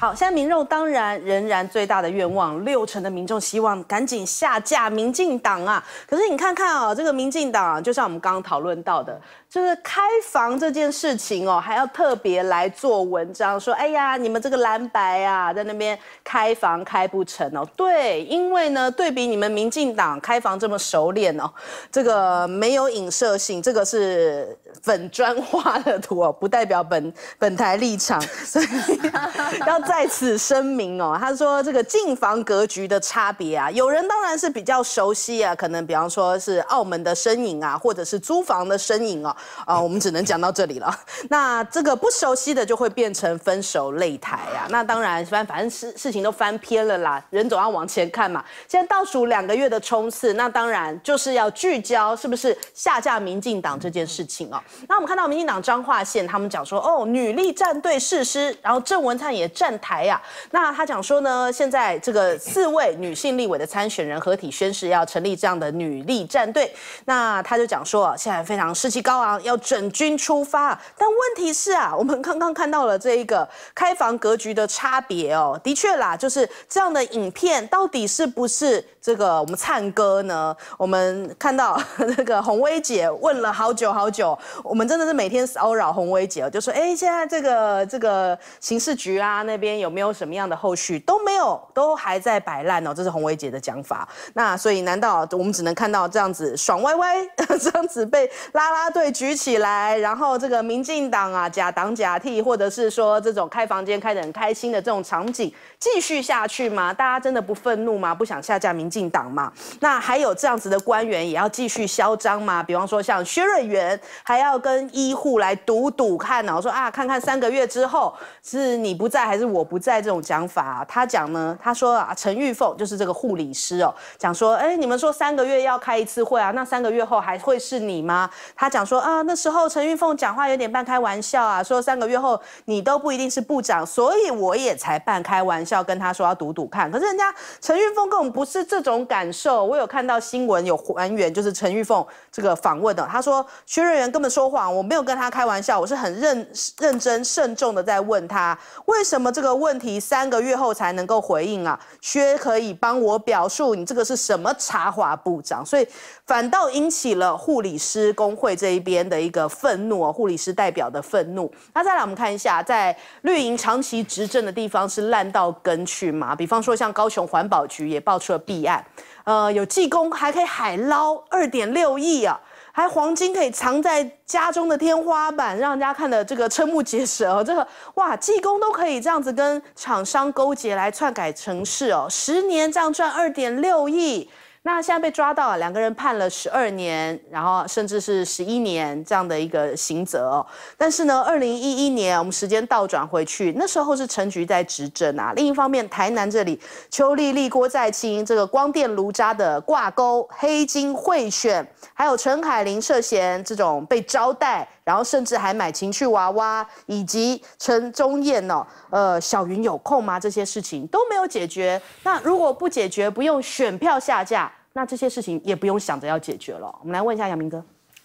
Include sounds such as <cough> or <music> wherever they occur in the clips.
好，现在民众当然仍然最大的愿望，六成的民众希望赶紧下架民进党啊！可是你看看啊，这个民进党，啊，就像我们刚刚讨论到的。就是开房这件事情哦，还要特别来做文章，说哎呀，你们这个蓝白啊，在那边开房开不成哦。对，因为呢，对比你们民进党开房这么熟练哦，这个没有影射性，这个是粉砖画的图哦，不代表本本台立场，所以 <laughs> 要在此声明哦。他说这个进房格局的差别啊，有人当然是比较熟悉啊，可能比方说是澳门的身影啊，或者是租房的身影哦。啊，我们只能讲到这里了。<laughs> 那这个不熟悉的就会变成分手擂台呀。那当然，反反正事事情都翻篇了啦，人总要往前看嘛。现在倒数两个月的冲刺，那当然就是要聚焦，是不是下架民进党这件事情哦？那我们看到民进党张化宪他们讲说，哦，女力战队誓师，然后郑文灿也站台呀。那他讲说呢，现在这个四位女性立委的参选人合体宣誓，要成立这样的女力战队。那他就讲说，现在非常士气高昂。要整军出发，但问题是啊，我们刚刚看到了这一个开房格局的差别哦，的确啦，就是这样的影片到底是不是这个我们唱歌呢？我们看到那个红薇姐问了好久好久，我们真的是每天骚扰红薇姐就说，哎，现在这个这个刑事局啊那边有没有什么样的后续？都没有，都还在摆烂哦，这是红薇姐的讲法。那所以难道我们只能看到这样子爽歪歪，<laughs> 这样子被拉拉队？举起来，然后这个民进党啊，假党假替，或者是说这种开房间开的很开心的这种场景，继续下去吗？大家真的不愤怒吗？不想下架民进党吗？那还有这样子的官员也要继续嚣张吗？比方说像薛瑞元，还要跟医护来赌赌看呢？我说啊，看看三个月之后，是你不在还是我不在这种讲法。他讲呢，他说啊，陈玉凤就是这个护理师哦，讲说，哎，你们说三个月要开一次会啊？那三个月后还会是你吗？他讲说。啊，那时候陈玉凤讲话有点半开玩笑啊，说三个月后你都不一定是部长，所以我也才半开玩笑跟他说要赌赌看。可是人家陈玉凤跟我们不是这种感受，我有看到新闻有还原，就是陈玉凤这个访问的，他说薛瑞元根本说谎，我没有跟他开玩笑，我是很认认真慎重的在问他，为什么这个问题三个月后才能够回应啊？薛可以帮我表述你这个是什么茶话部长？所以反倒引起了护理师工会这一边。的一个愤怒，护理师代表的愤怒。那再来，我们看一下，在绿营长期执政的地方是烂到根去嘛？比方说，像高雄环保局也爆出了弊案，呃，有技工还可以海捞二点六亿啊，还黄金可以藏在家中的天花板，让人家看的这个瞠目结舌哦。这个哇，技工都可以这样子跟厂商勾结来篡改城市哦，十年这样赚二点六亿。那现在被抓到，两个人判了十二年，然后甚至是十一年这样的一个刑责。但是呢，二零一一年我们时间倒转回去，那时候是陈菊在执政啊。另一方面，台南这里邱丽丽、郭在清这个光电炉渣的挂钩黑金贿选，还有陈海玲涉嫌这种被招待，然后甚至还买情趣娃娃，以及陈忠燕哦，呃，小云有空吗？这些事情都没有解决。那如果不解决，不用选票下架。那这些事情也不用想着要解决了。我们来问一下杨明哥。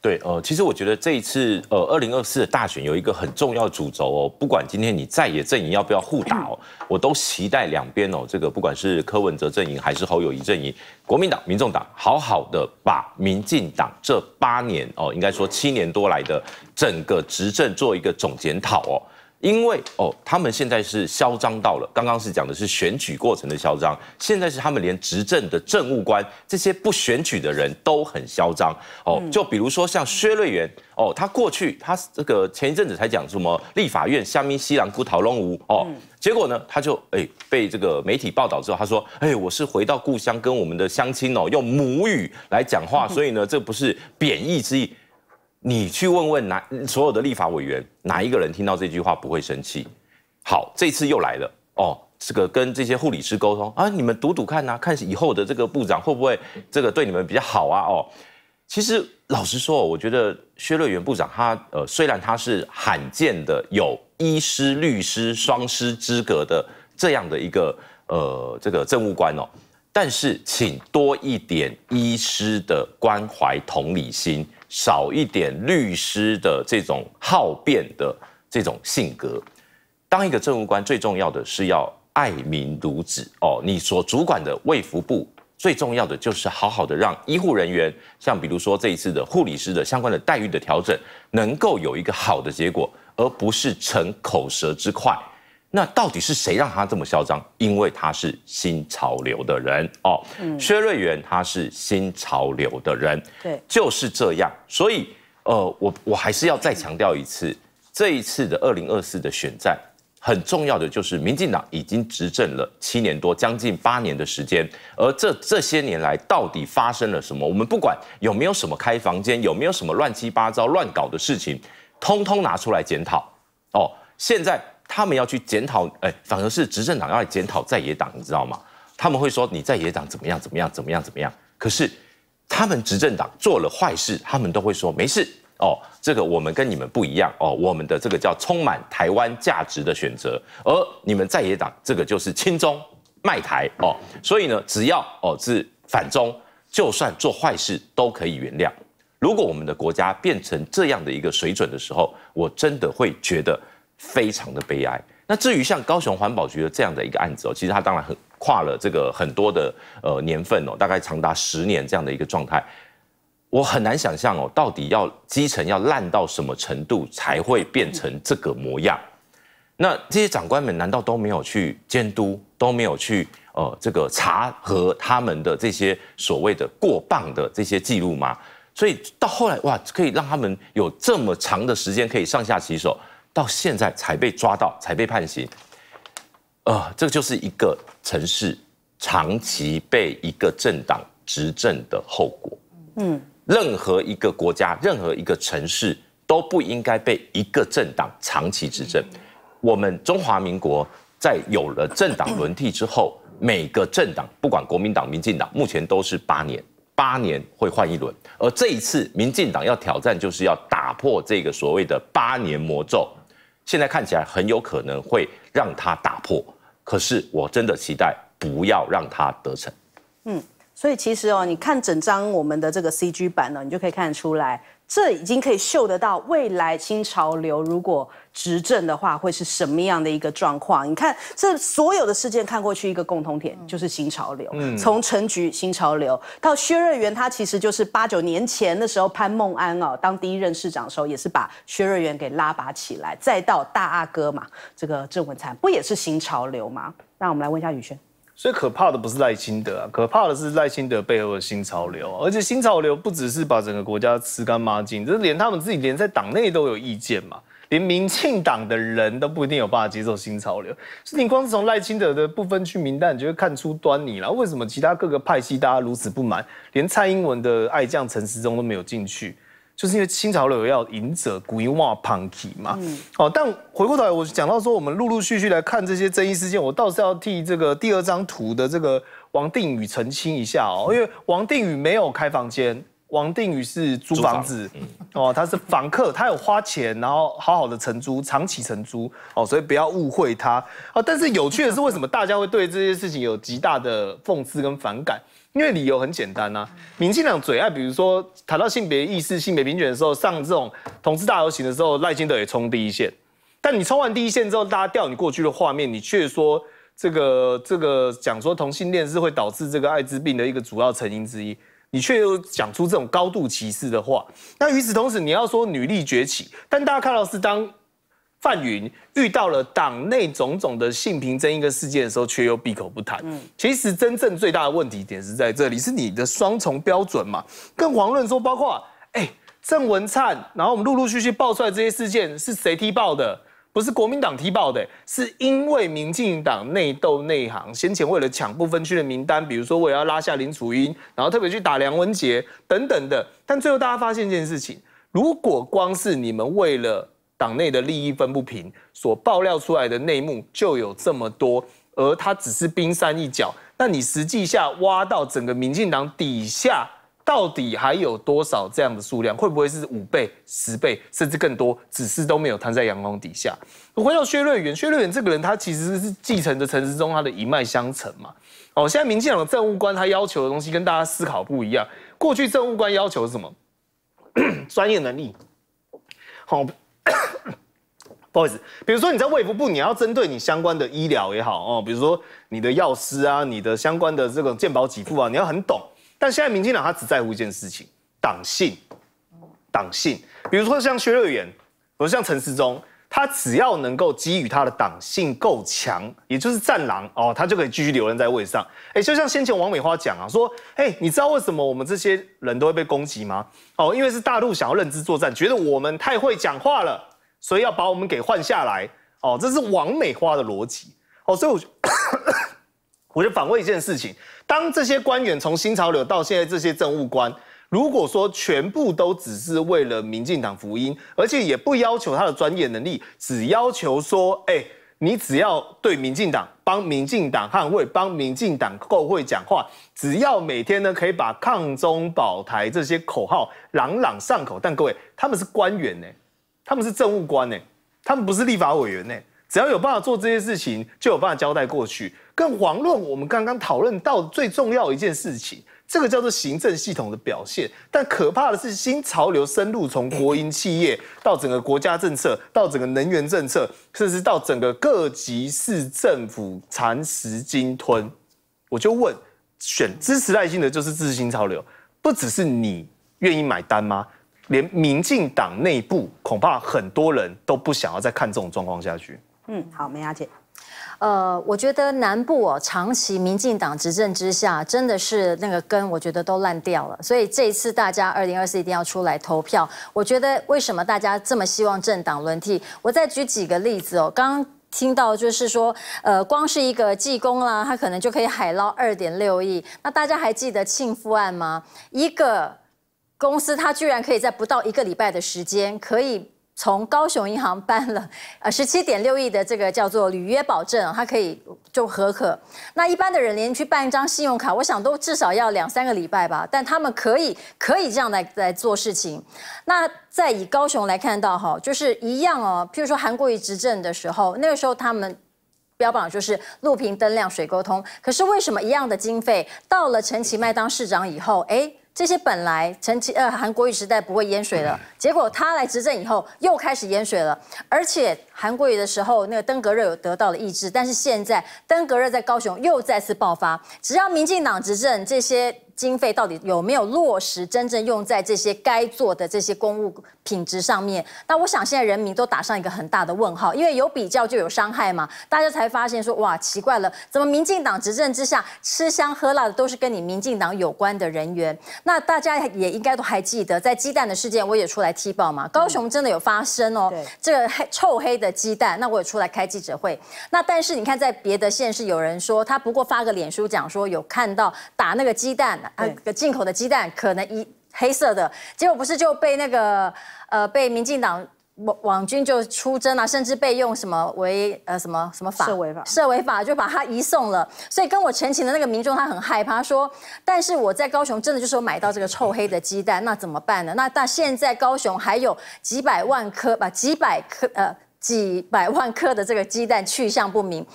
对，呃，其实我觉得这一次，呃，二零二四的大选有一个很重要主轴哦。不管今天你在野阵营要不要互打哦，我都期待两边哦，这个不管是柯文哲阵营还是侯友谊阵营，国民党、民众党，好好的把民进党这八年哦，应该说七年多来的整个执政做一个总检讨哦。因为哦，他们现在是嚣张到了，刚刚是讲的是选举过程的嚣张，现在是他们连执政的政务官这些不选举的人都很嚣张哦。就比如说像薛瑞元哦，他过去他这个前一阵子才讲什么立法院乡民西兰姑讨龙无哦，结果呢他就哎被这个媒体报道之后，他说哎我是回到故乡跟我们的乡亲哦用母语来讲话，<laughs> 所以呢这不是贬义之意。你去问问哪所有的立法委员哪一个人听到这句话不会生气？好，这次又来了哦，这个跟这些护理师沟通啊，你们读读看呐，看以后的这个部长会不会这个对你们比较好啊？哦，其实老实说，我觉得薛瑞元部长他呃，虽然他是罕见的有医师、律师双师资格的这样的一个呃这个政务官哦。但是，请多一点医师的关怀同理心，少一点律师的这种好辩的这种性格。当一个政务官最重要的是要爱民如子哦，你所主管的卫福部最重要的就是好好的让医护人员，像比如说这一次的护理师的相关的待遇的调整，能够有一个好的结果，而不是逞口舌之快。那到底是谁让他这么嚣张？因为他是新潮流的人哦。薛瑞元他是新潮流的人，对，就是这样。所以，呃，我我还是要再强调一次，这一次的二零二四的选战，很重要的就是民进党已经执政了七年多，将近八年的时间。而这这些年来，到底发生了什么？我们不管有没有什么开房间，有没有什么乱七八糟、乱搞的事情，通通拿出来检讨哦。现在。他们要去检讨，哎，反而是执政党要来检讨在野党，你知道吗？他们会说你在野党怎么样怎么样怎么样怎么样。可是，他们执政党做了坏事，他们都会说没事哦，这个我们跟你们不一样哦，我们的这个叫充满台湾价值的选择，而你们在野党这个就是亲中卖台哦。所以呢，只要哦是反中，就算做坏事都可以原谅。如果我们的国家变成这样的一个水准的时候，我真的会觉得。非常的悲哀。那至于像高雄环保局的这样的一个案子哦，其实他当然很跨了这个很多的呃年份哦，大概长达十年这样的一个状态，我很难想象哦，到底要基层要烂到什么程度才会变成这个模样？那这些长官们难道都没有去监督，都没有去呃这个查核他们的这些所谓的过磅的这些记录吗？所以到后来哇，可以让他们有这么长的时间可以上下其手。到现在才被抓到，才被判刑，呃，这就是一个城市长期被一个政党执政的后果。嗯，任何一个国家、任何一个城市都不应该被一个政党长期执政。我们中华民国在有了政党轮替之后，每个政党不管国民党、民进党，目前都是八年，八年会换一轮。而这一次，民进党要挑战，就是要打破这个所谓的八年魔咒。现在看起来很有可能会让他打破，可是我真的期待不要让他得逞。嗯，所以其实哦，你看整张我们的这个 CG 版呢，你就可以看得出来。这已经可以嗅得到未来新潮流。如果执政的话，会是什么样的一个状况？你看这所有的事件看过去，一个共同点就是新潮流。嗯，从陈菊新潮流到薛瑞元，他其实就是八九年前的时候，潘孟安哦当第一任市长的时候，也是把薛瑞元给拉拔起来。再到大阿哥嘛，这个郑文灿不也是新潮流吗？那我们来问一下宇轩。所以可怕的不是赖清德啊，可怕的是赖清德背后的新潮流，而且新潮流不只是把整个国家吃干抹净，就是连他们自己连在党内都有意见嘛，连民进党的人都不一定有办法接受新潮流。所以你光是从赖清德的部分去名单，你就会看出端倪了。为什么其他各个派系大家如此不满？连蔡英文的爱将陈时中都没有进去。就是因为清朝有要淫者古一望潘 k 嘛，哦，但回过头来我讲到说，我们陆陆续续来看这些争议事件，我倒是要替这个第二张图的这个王定宇澄清一下哦，因为王定宇没有开房间。王定宇是租房子，哦，他是房客，他有花钱，然后好好的承租，长期承租，哦，所以不要误会他。哦，但是有趣的是，为什么大家会对这些事情有极大的讽刺跟反感？因为理由很简单呐，民进党嘴爱，比如说谈到性别意识、性别平权的时候，上这种同志大游行的时候，赖清德也冲第一线。但你冲完第一线之后，大家调你过去的画面，你却说这个这个讲说同性恋是会导致这个艾滋病的一个主要成因之一。你却又讲出这种高度歧视的话，那与此同时，你要说女力崛起，但大家看到是当范云遇到了党内种种的性平争议个事件的时候，却又闭口不谈。嗯，其实真正最大的问题点是在这里，是你的双重标准嘛？跟黄论说，包括哎郑文灿，然后我们陆陆续续爆出来这些事件，是谁踢爆的？不是国民党踢爆的，是因为民进党内斗内行，先前为了抢不分区的名单，比如说我要拉下林楚英，然后特别去打梁文杰等等的。但最后大家发现一件事情：如果光是你们为了党内的利益分不平，所爆料出来的内幕就有这么多，而它只是冰山一角。那你实际下挖到整个民进党底下。到底还有多少这样的数量？会不会是五倍、十倍，甚至更多？只是都没有摊在阳光底下。回到薛瑞元，薛瑞元这个人，他其实是继承着陈时中，他的一脉相承嘛。哦，现在民进党的政务官，他要求的东西跟大家思考不一样。过去政务官要求是什么？<coughs> 专业能力。好，<coughs> 不好意思，比如说你在卫福部，你要针对你相关的医疗也好，哦，比如说你的药师啊，你的相关的这个健保给付啊，你要很懂。但现在民进党他只在乎一件事情，党性，党性。比如说像薛岳元，或者像陈世忠，他只要能够给予他的党性够强，也就是战狼哦，他就可以继续留人在位上。哎，就像先前王美花讲啊，说，哎，你知道为什么我们这些人都会被攻击吗？哦，因为是大陆想要认知作战，觉得我们太会讲话了，所以要把我们给换下来。哦，这是王美花的逻辑。哦，所以我就。我就反问一件事情：当这些官员从新潮流到现在这些政务官，如果说全部都只是为了民进党福音，而且也不要求他的专业能力，只要求说，哎，你只要对民进党帮民进党捍卫，帮民进党购会讲话，只要每天呢可以把抗中保台这些口号朗朗上口。但各位，他们是官员呢，他们是政务官呢，他们不是立法委员呢。只要有办法做这些事情，就有办法交代过去。更遑论我们刚刚讨论到最重要一件事情，这个叫做行政系统的表现。但可怕的是，新潮流深入从国营企业到整个国家政策，到整个能源政策，甚至到整个各级市政府蚕食鲸吞。我就问，选支持赖幸德就是支持新潮流，不只是你愿意买单吗？连民进党内部恐怕很多人都不想要再看这种状况下去。嗯，好，梅雅姐。呃，我觉得南部哦，长期民进党执政之下，真的是那个根，我觉得都烂掉了。所以这一次大家二零二四一定要出来投票。我觉得为什么大家这么希望政党轮替？我再举几个例子哦。刚听到就是说，呃，光是一个技工啦，他可能就可以海捞二点六亿。那大家还记得庆富案吗？一个公司，他居然可以在不到一个礼拜的时间可以。从高雄银行办了，呃，十七点六亿的这个叫做履约保证，它可以就合可。那一般的人连去办一张信用卡，我想都至少要两三个礼拜吧。但他们可以可以这样来来做事情。那在以高雄来看到哈，就是一样哦。譬如说韩国瑜执政的时候，那个时候他们标榜就是路平灯亮水沟通，可是为什么一样的经费到了陈其迈当市长以后，哎？这些本来陈其呃韩国瑜时代不会淹水了，结果他来执政以后又开始淹水了，而且韩国瑜的时候那个登革热有得到了抑制，但是现在登革热在高雄又再次爆发，只要民进党执政，这些。经费到底有没有落实，真正用在这些该做的这些公务品质上面？那我想现在人民都打上一个很大的问号，因为有比较就有伤害嘛。大家才发现说，哇，奇怪了，怎么民进党执政之下吃香喝辣的都是跟你民进党有关的人员？那大家也应该都还记得，在鸡蛋的事件，我也出来踢爆嘛。高雄真的有发生哦，这个臭黑的鸡蛋，那我也出来开记者会。那但是你看，在别的县市有人说，他不过发个脸书讲说有看到打那个鸡蛋。啊，个进口的鸡蛋可能一黑色的，结果不是就被那个呃被民进党网网军就出征了，甚至被用什么违呃什么什么法设违法设违法就把它移送了。所以跟我陈情的那个民众他很害怕说，但是我在高雄真的就是买到这个臭黑的鸡蛋，那怎么办呢？那但现在高雄还有几百万颗吧，几百颗呃几百万颗的这个鸡蛋去向不明。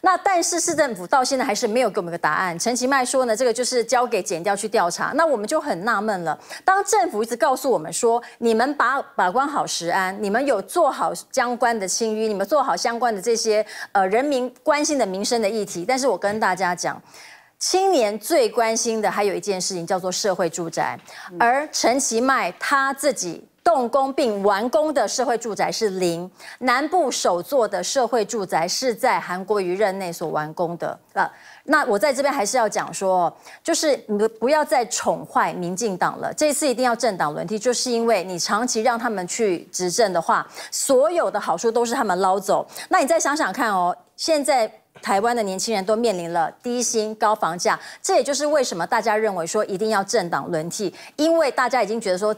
那但是市政府到现在还是没有给我们个答案。陈其迈说呢，这个就是交给检调去调查。那我们就很纳闷了。当政府一直告诉我们说，你们把把关好食安，你们有做好相关的清淤，你们做好相关的这些呃人民关心的民生的议题。但是我跟大家讲，青年最关心的还有一件事情叫做社会住宅。而陈其迈他自己。动工并完工的社会住宅是零，南部首座的社会住宅是在韩国瑜任内所完工的。那那我在这边还是要讲说，就是你不要再宠坏民进党了。这次一定要政党轮替，就是因为你长期让他们去执政的话，所有的好处都是他们捞走。那你再想想看哦，现在台湾的年轻人都面临了低薪、高房价，这也就是为什么大家认为说一定要政党轮替，因为大家已经觉得说。